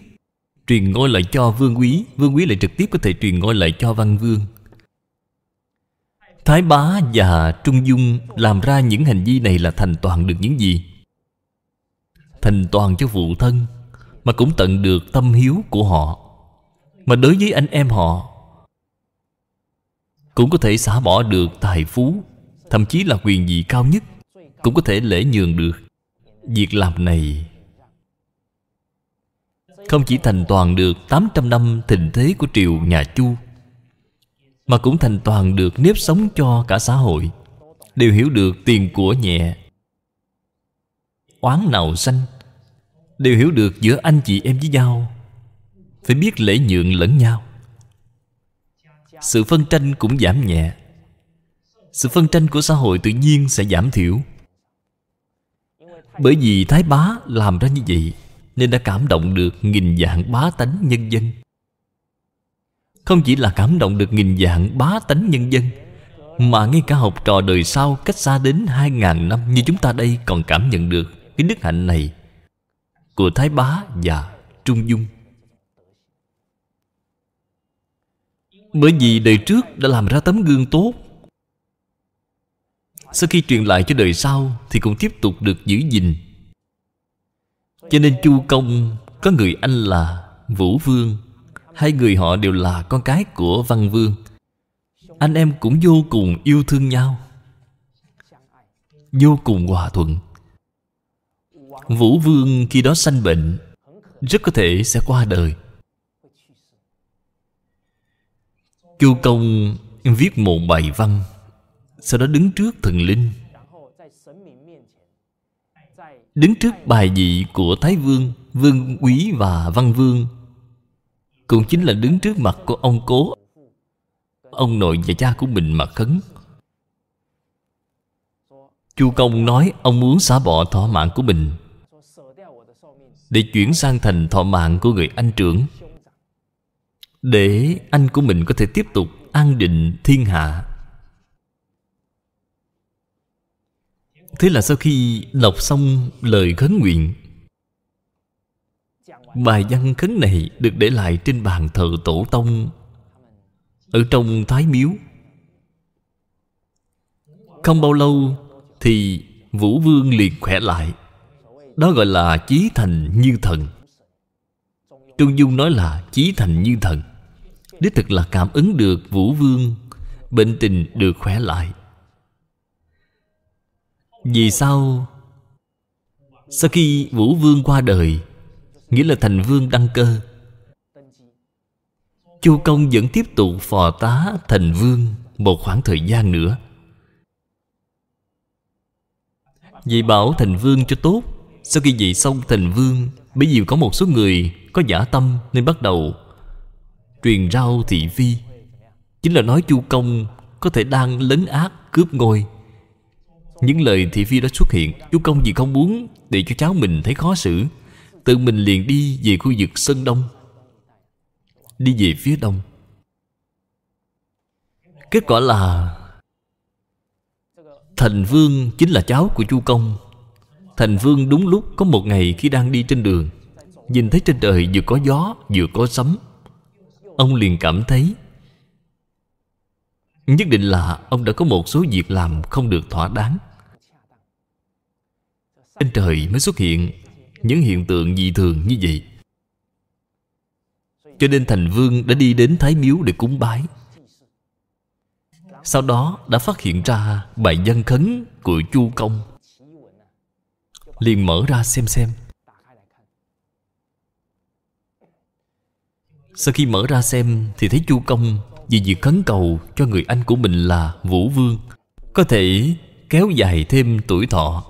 truyền ngôi lại cho vương quý vương quý lại trực tiếp có thể truyền ngôi lại cho văn vương thái bá và trung dung làm ra những hành vi này là thành toàn được những gì thành toàn cho phụ thân mà cũng tận được tâm hiếu của họ mà đối với anh em họ cũng có thể xả bỏ được tài phú thậm chí là quyền vị cao nhất cũng có thể lễ nhường được việc làm này không chỉ thành toàn được 800 năm thịnh thế của triều nhà Chu mà cũng thành toàn được nếp sống cho cả xã hội đều hiểu được tiền của nhẹ oán nào xanh đều hiểu được giữa anh chị em với nhau phải biết lễ nhượng lẫn nhau sự phân tranh cũng giảm nhẹ sự phân tranh của xã hội tự nhiên sẽ giảm thiểu bởi vì thái bá làm ra như vậy nên đã cảm động được nghìn dạng bá tánh nhân dân Không chỉ là cảm động được nghìn dạng bá tánh nhân dân Mà ngay cả học trò đời sau cách xa đến hai ngàn năm Như chúng ta đây còn cảm nhận được cái đức hạnh này Của Thái Bá và Trung Dung Bởi vì đời trước đã làm ra tấm gương tốt Sau khi truyền lại cho đời sau Thì cũng tiếp tục được giữ gìn cho nên Chu Công có người anh là Vũ Vương Hai người họ đều là con cái của Văn Vương Anh em cũng vô cùng yêu thương nhau Vô cùng hòa thuận Vũ Vương khi đó sanh bệnh Rất có thể sẽ qua đời Chu Công viết một bài văn Sau đó đứng trước thần linh Đứng trước bài vị của Thái Vương Vương Quý và Văn Vương Cũng chính là đứng trước mặt của ông cố Ông nội và cha của mình mà khấn Chu Công nói ông muốn xả bỏ thọ mạng của mình Để chuyển sang thành thọ mạng của người anh trưởng Để anh của mình có thể tiếp tục an định thiên hạ Thế là sau khi đọc xong lời khấn nguyện Bài văn khấn này được để lại trên bàn thờ tổ tông Ở trong Thái Miếu Không bao lâu thì Vũ Vương liền khỏe lại Đó gọi là chí thành như thần Trung Dung nói là chí thành như thần Đích thực là cảm ứng được Vũ Vương Bệnh tình được khỏe lại vì sao Sau khi Vũ Vương qua đời Nghĩa là thành vương đăng cơ Chu Công vẫn tiếp tục phò tá thành vương Một khoảng thời gian nữa Vì bảo thành vương cho tốt Sau khi vậy xong thành vương Bởi vì có một số người có giả tâm Nên bắt đầu truyền rau thị phi Chính là nói Chu Công Có thể đang lấn át cướp ngôi những lời thị phi đó xuất hiện Chú Công vì không muốn để cho cháu mình thấy khó xử Tự mình liền đi về khu vực Sơn Đông Đi về phía Đông Kết quả là Thành Vương chính là cháu của Chu Công Thành Vương đúng lúc có một ngày khi đang đi trên đường Nhìn thấy trên trời vừa có gió vừa có sấm Ông liền cảm thấy Nhất định là ông đã có một số việc làm không được thỏa đáng trên trời mới xuất hiện những hiện tượng dị thường như vậy cho nên thành vương đã đi đến thái miếu để cúng bái sau đó đã phát hiện ra bài văn khấn của chu công liền mở ra xem xem sau khi mở ra xem thì thấy chu công vì việc khấn cầu cho người anh của mình là vũ vương có thể kéo dài thêm tuổi thọ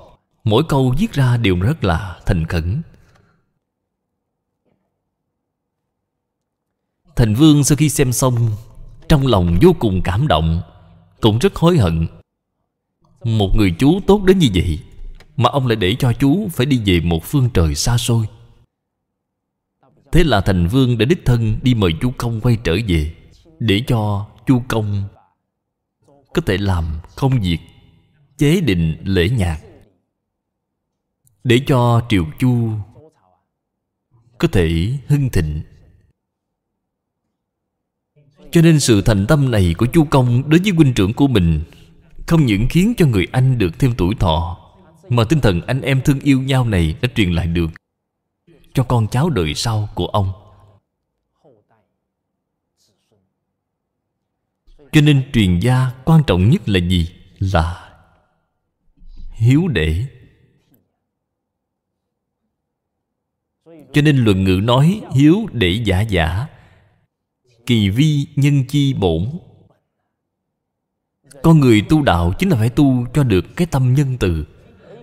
Mỗi câu viết ra đều rất là thành khẩn Thành Vương sau khi xem xong Trong lòng vô cùng cảm động Cũng rất hối hận Một người chú tốt đến như vậy Mà ông lại để cho chú phải đi về một phương trời xa xôi Thế là Thành Vương đã đích thân đi mời chú Công quay trở về Để cho Chu Công Có thể làm công việc Chế định lễ nhạc để cho triều chu có thể hưng thịnh cho nên sự thành tâm này của chu công đối với huynh trưởng của mình không những khiến cho người anh được thêm tuổi thọ mà tinh thần anh em thương yêu nhau này đã truyền lại được cho con cháu đời sau của ông cho nên truyền gia quan trọng nhất là gì là hiếu đệ Cho nên luận ngữ nói hiếu để giả giả Kỳ vi nhân chi bổn Con người tu đạo chính là phải tu cho được cái tâm nhân từ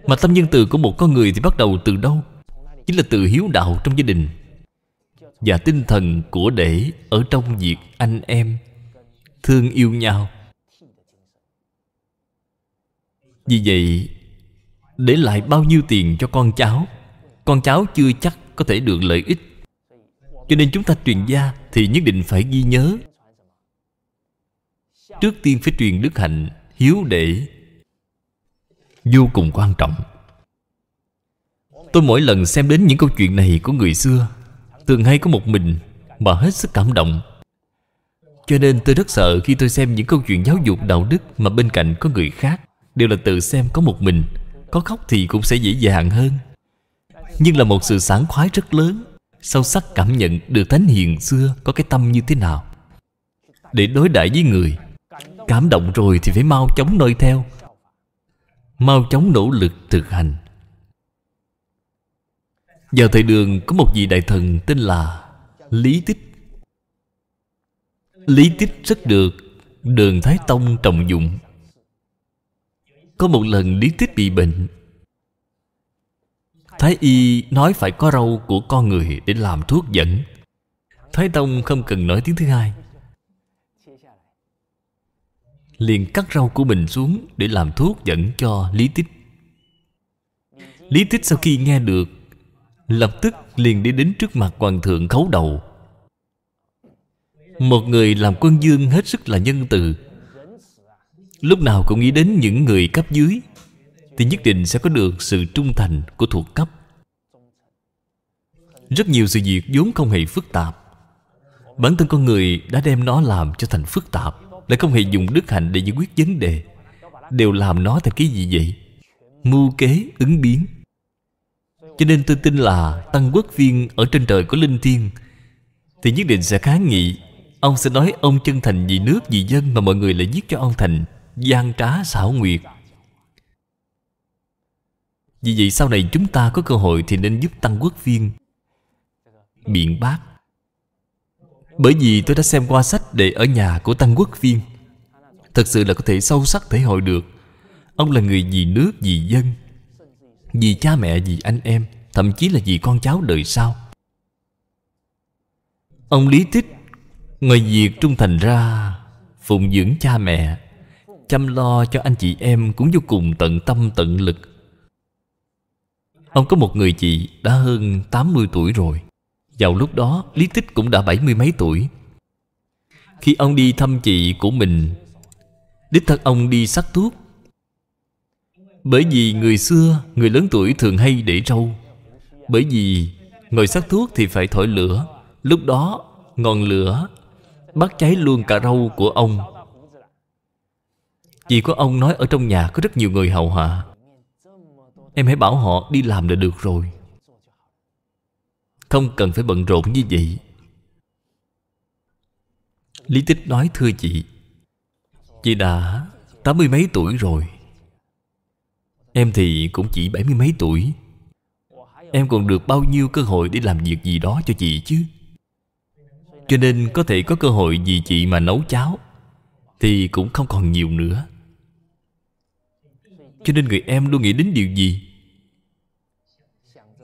Mà tâm nhân từ của một con người thì bắt đầu từ đâu? Chính là từ hiếu đạo trong gia đình Và tinh thần của để ở trong việc anh em Thương yêu nhau Vì vậy Để lại bao nhiêu tiền cho con cháu Con cháu chưa chắc có thể được lợi ích cho nên chúng ta truyền gia thì nhất định phải ghi nhớ trước tiên phải truyền đức hạnh hiếu để vô cùng quan trọng tôi mỗi lần xem đến những câu chuyện này của người xưa thường hay có một mình mà hết sức cảm động cho nên tôi rất sợ khi tôi xem những câu chuyện giáo dục đạo đức mà bên cạnh có người khác đều là tự xem có một mình có khóc thì cũng sẽ dễ dàng hơn nhưng là một sự sáng khoái rất lớn sâu sắc cảm nhận được thánh hiền xưa có cái tâm như thế nào để đối đãi với người cảm động rồi thì phải mau chóng noi theo mau chóng nỗ lực thực hành vào thời đường có một vị đại thần tên là lý tích lý tích rất được đường thái tông trọng dụng có một lần lý tích bị bệnh Thái y nói phải có râu của con người để làm thuốc dẫn Thái Tông không cần nói tiếng thứ hai Liền cắt râu của mình xuống để làm thuốc dẫn cho Lý Tích Lý Tích sau khi nghe được Lập tức liền đi đến trước mặt hoàng thượng khấu đầu Một người làm quân dương hết sức là nhân từ Lúc nào cũng nghĩ đến những người cấp dưới thì nhất định sẽ có được sự trung thành của thuộc cấp rất nhiều sự việc vốn không hề phức tạp bản thân con người đã đem nó làm cho thành phức tạp lại không hề dùng đức hạnh để giải quyết vấn đề đều làm nó thành cái gì vậy mưu kế ứng biến cho nên tôi tin là tăng quốc viên ở trên trời có linh thiên thì nhất định sẽ kháng nghị ông sẽ nói ông chân thành vì nước vì dân mà mọi người lại giết cho ông thành gian trá xảo nguyệt vì vậy sau này chúng ta có cơ hội Thì nên giúp Tăng Quốc Viên Biện bác Bởi vì tôi đã xem qua sách Để ở nhà của Tăng Quốc Viên Thật sự là có thể sâu sắc thể hội được Ông là người vì nước, vì dân Vì cha mẹ, vì anh em Thậm chí là vì con cháu đời sau Ông Lý Tích Ngoài việc trung thành ra Phụng dưỡng cha mẹ Chăm lo cho anh chị em Cũng vô cùng tận tâm tận lực Ông có một người chị đã hơn 80 tuổi rồi Vào lúc đó Lý Tích cũng đã bảy mươi mấy tuổi Khi ông đi thăm chị của mình Đích thân ông đi sắc thuốc Bởi vì người xưa Người lớn tuổi thường hay để râu Bởi vì Ngồi sắc thuốc thì phải thổi lửa Lúc đó ngọn lửa Bắt cháy luôn cả râu của ông Chị của ông nói ở trong nhà có rất nhiều người hầu hạ Em hãy bảo họ đi làm là được rồi Không cần phải bận rộn như vậy Lý Tích nói thưa chị Chị đã tám mươi mấy tuổi rồi Em thì cũng chỉ bảy mươi mấy tuổi Em còn được bao nhiêu cơ hội để làm việc gì đó cho chị chứ Cho nên có thể có cơ hội vì chị mà nấu cháo Thì cũng không còn nhiều nữa Cho nên người em luôn nghĩ đến điều gì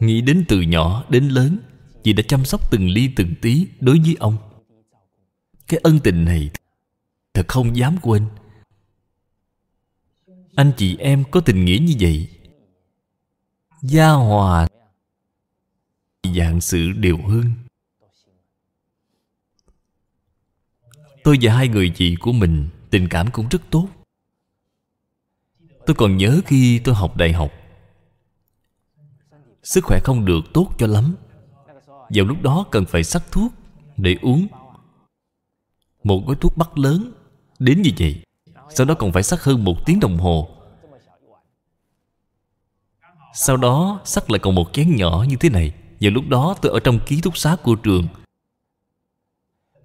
Nghĩ đến từ nhỏ đến lớn Chị đã chăm sóc từng ly từng tí đối với ông Cái ân tình này Thật không dám quên Anh chị em có tình nghĩa như vậy Gia hòa Dạng sự đều hưng Tôi và hai người chị của mình Tình cảm cũng rất tốt Tôi còn nhớ khi tôi học đại học Sức khỏe không được tốt cho lắm Vào lúc đó cần phải sắc thuốc Để uống Một gói thuốc bắt lớn Đến như vậy Sau đó còn phải sắc hơn một tiếng đồng hồ Sau đó sắc lại còn một chén nhỏ như thế này Vào lúc đó tôi ở trong ký túc xá của trường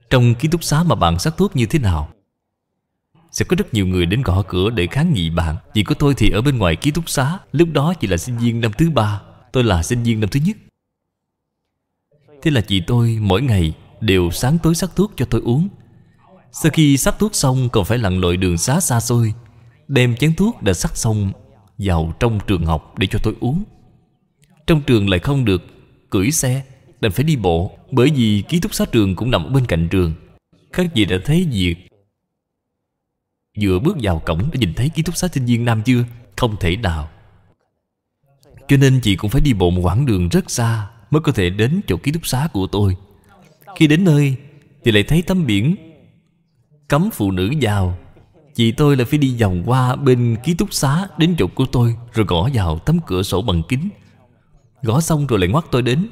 Trong ký túc xá mà bạn sắc thuốc như thế nào sẽ có rất nhiều người đến gõ cửa để kháng nghị bạn Chỉ có tôi thì ở bên ngoài ký túc xá Lúc đó chỉ là sinh viên năm thứ ba Tôi là sinh viên năm thứ nhất Thế là chị tôi mỗi ngày Đều sáng tối sắc thuốc cho tôi uống Sau khi sắc thuốc xong Còn phải lặn lội đường xá xa xôi Đem chén thuốc đã sắc xong Vào trong trường học để cho tôi uống Trong trường lại không được Cưỡi xe Đành phải đi bộ Bởi vì ký túc xá trường cũng nằm bên cạnh trường Các vị đã thấy việc Vừa bước vào cổng đã nhìn thấy ký túc xá sinh viên nam chưa Không thể nào cho nên chị cũng phải đi bộ một quãng đường rất xa Mới có thể đến chỗ ký túc xá của tôi Khi đến nơi Thì lại thấy tấm biển Cấm phụ nữ vào Chị tôi lại phải đi vòng qua bên ký túc xá Đến chỗ của tôi Rồi gõ vào tấm cửa sổ bằng kính Gõ xong rồi lại ngoắt tôi đến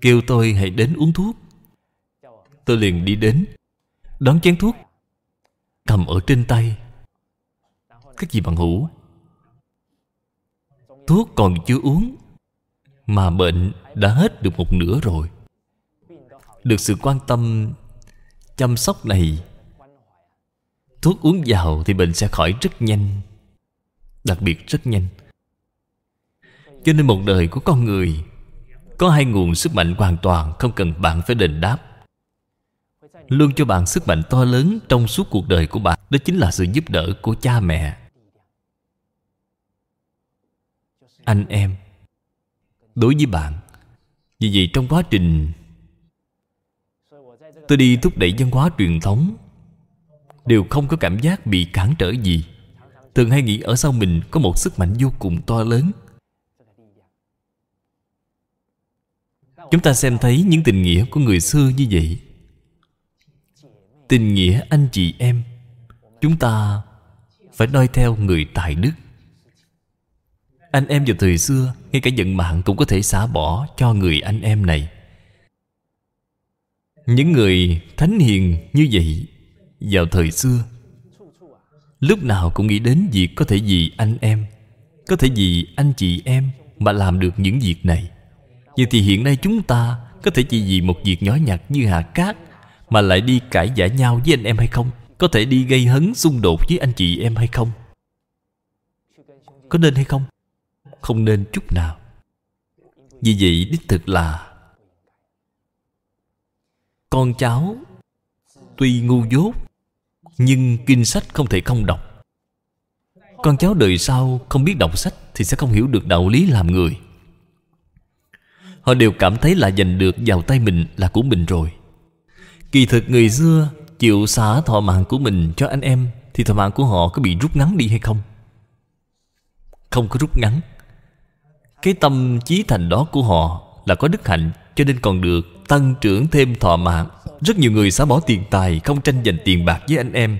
Kêu tôi hãy đến uống thuốc Tôi liền đi đến Đón chén thuốc Cầm ở trên tay Các gì bằng hữu thuốc còn chưa uống mà bệnh đã hết được một nửa rồi được sự quan tâm chăm sóc này thuốc uống vào thì bệnh sẽ khỏi rất nhanh đặc biệt rất nhanh cho nên một đời của con người có hai nguồn sức mạnh hoàn toàn không cần bạn phải đền đáp luôn cho bạn sức mạnh to lớn trong suốt cuộc đời của bạn đó chính là sự giúp đỡ của cha mẹ anh em đối với bạn vì vậy trong quá trình tôi đi thúc đẩy văn hóa truyền thống đều không có cảm giác bị cản trở gì thường hay nghĩ ở sau mình có một sức mạnh vô cùng to lớn chúng ta xem thấy những tình nghĩa của người xưa như vậy tình nghĩa anh chị em chúng ta phải noi theo người tài đức anh em vào thời xưa Ngay cả giận mạng cũng có thể xả bỏ Cho người anh em này Những người thánh hiền như vậy Vào thời xưa Lúc nào cũng nghĩ đến việc có thể vì anh em Có thể vì anh chị em Mà làm được những việc này Vậy thì hiện nay chúng ta Có thể chỉ vì một việc nhỏ nhặt như hạt cát Mà lại đi cãi giả nhau với anh em hay không Có thể đi gây hấn xung đột với anh chị em hay không Có nên hay không không nên chút nào vì vậy đích thực là con cháu tuy ngu dốt nhưng kinh sách không thể không đọc con cháu đời sau không biết đọc sách thì sẽ không hiểu được đạo lý làm người họ đều cảm thấy là giành được vào tay mình là của mình rồi kỳ thực người xưa chịu xả thọ mạng của mình cho anh em thì thọ mạng của họ có bị rút ngắn đi hay không không có rút ngắn cái tâm chí thành đó của họ Là có đức hạnh Cho nên còn được tăng trưởng thêm thọ mạng Rất nhiều người xả bỏ tiền tài Không tranh giành tiền bạc với anh em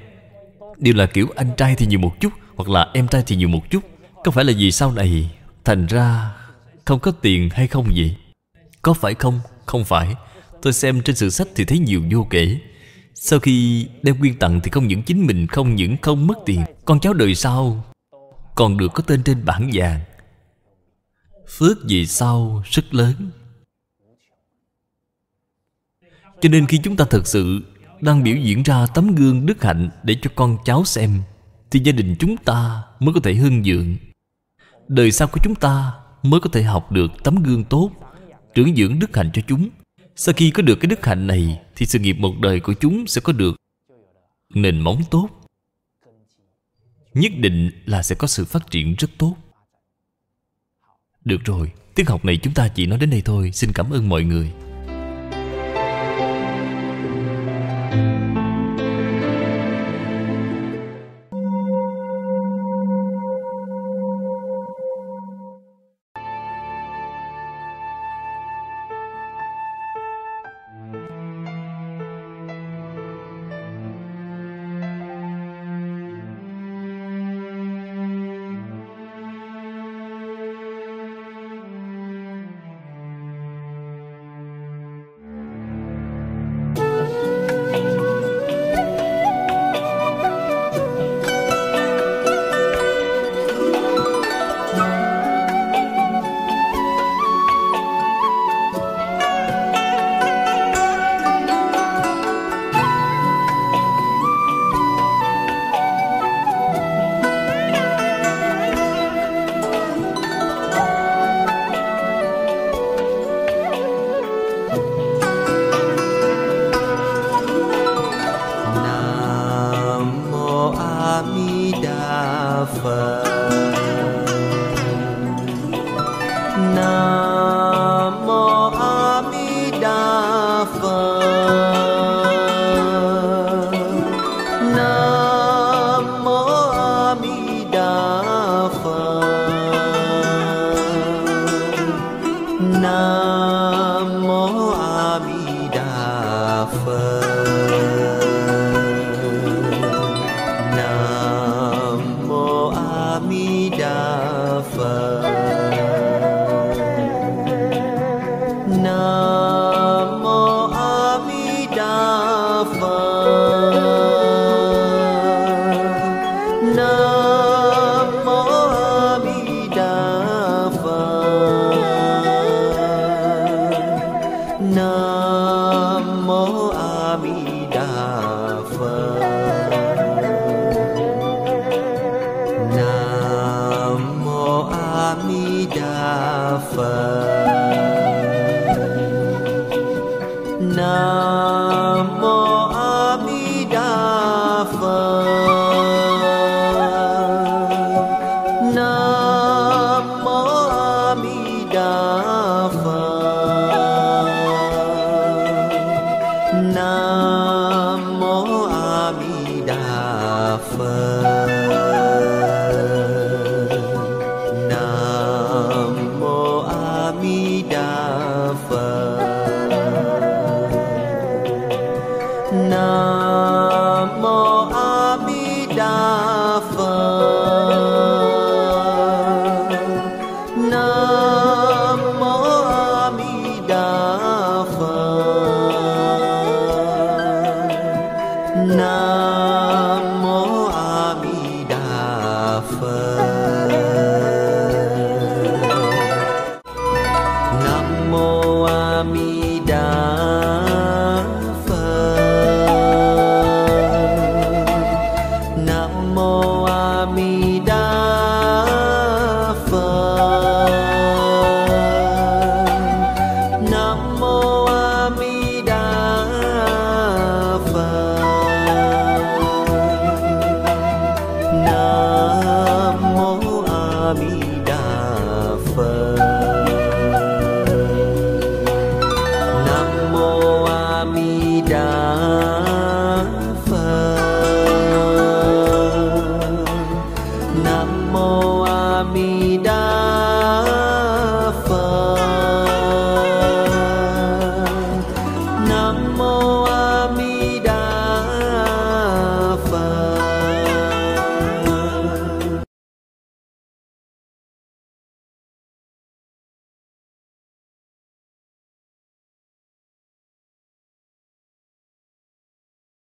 Đều là kiểu anh trai thì nhiều một chút Hoặc là em trai thì nhiều một chút Có phải là vì sau này Thành ra không có tiền hay không vậy Có phải không? Không phải Tôi xem trên sự sách thì thấy nhiều vô kể Sau khi đem quyên tặng Thì không những chính mình không những không mất tiền Con cháu đời sau Còn được có tên trên bảng vàng phước vì sau rất lớn cho nên khi chúng ta thực sự đang biểu diễn ra tấm gương đức hạnh để cho con cháu xem thì gia đình chúng ta mới có thể hưng dưỡng đời sau của chúng ta mới có thể học được tấm gương tốt trưởng dưỡng đức hạnh cho chúng sau khi có được cái đức hạnh này thì sự nghiệp một đời của chúng sẽ có được nền móng tốt nhất định là sẽ có sự phát triển rất tốt được rồi, tiết học này chúng ta chỉ nói đến đây thôi Xin cảm ơn mọi người